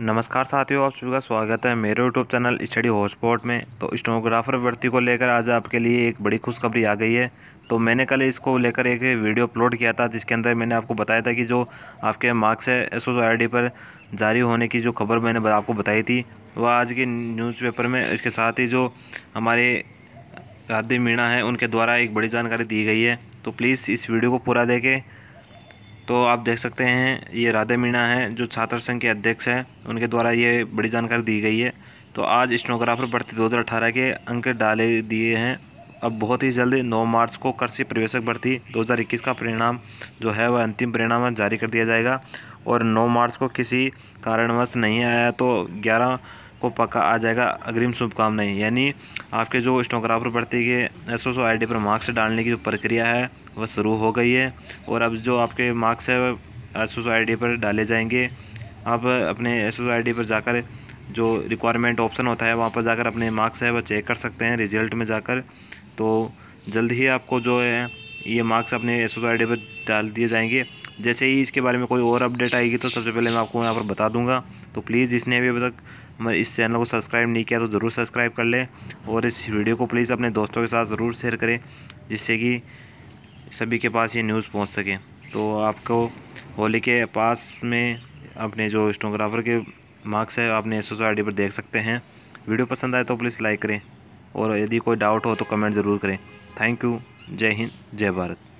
नमस्कार साथियों आप सभी का स्वागत है मेरे यूट्यूब चैनल स्टडी हॉटस्पॉट में तो स्टोनोग्राफर भर्ती को लेकर आज आपके लिए एक बड़ी खुशखबरी आ गई है तो मैंने कल इसको लेकर एक वीडियो अपलोड किया था जिसके अंदर मैंने आपको बताया था कि जो आपके मार्क्स है एस एस पर जारी होने की जो खबर मैंने आपको बताई थी वह आज के न्यूज़पेपर में इसके साथ ही जो हमारे राधे मीणा है उनके द्वारा एक बड़ी जानकारी दी गई है तो प्लीज़ इस वीडियो को पूरा देखें तो आप देख सकते हैं ये राधे मीणा हैं जो छात्र संघ के अध्यक्ष हैं उनके द्वारा ये बड़ी जानकारी दी गई है तो आज स्टोनोग्राफर भर्ती दो के अंक डाले दिए हैं अब बहुत ही जल्द 9 मार्च को कृषि प्रवेशक भर्ती 2021 का परिणाम जो है वह अंतिम परिणाम जारी कर दिया जाएगा और 9 मार्च को किसी कारणवश नहीं आया तो को पक्का आ जाएगा अग्रिम शुभकामनाएं यानी आपके जो स्टोग्राफर भर्ती के एस एस पर मार्क्स डालने की जो प्रक्रिया है वह शुरू हो गई है और अब जो आपके मार्क्स है एस एस पर डाले जाएंगे आप अपने एस ओ पर जाकर जो रिक्वायरमेंट ऑप्शन होता है वहाँ पर जाकर अपने मार्क्स है वह चेक कर सकते हैं रिजल्ट में जाकर तो जल्द ही आपको जो है ये मार्क्स अपने एस आई पर डाल दिए जाएंगे जैसे ही इसके बारे में कोई और अपडेट आएगी तो सबसे पहले मैं आपको यहाँ पर बता दूंगा तो प्लीज़ जिसने अभी अभी तक इस चैनल को सब्सक्राइब नहीं किया तो ज़रूर सब्सक्राइब कर लें और इस वीडियो को प्लीज़ अपने दोस्तों के साथ ज़रूर शेयर करें जिससे कि सभी के पास ये न्यूज़ पहुँच सके तो आपको होली के पास में अपने जो स्टोग्राफर के मार्क्स है आपने एस आई पर देख सकते हैं वीडियो पसंद आए तो प्लीज़ लाइक करें और यदि कोई डाउट हो तो कमेंट ज़रूर करें थैंक यू जय हिंद जय भारत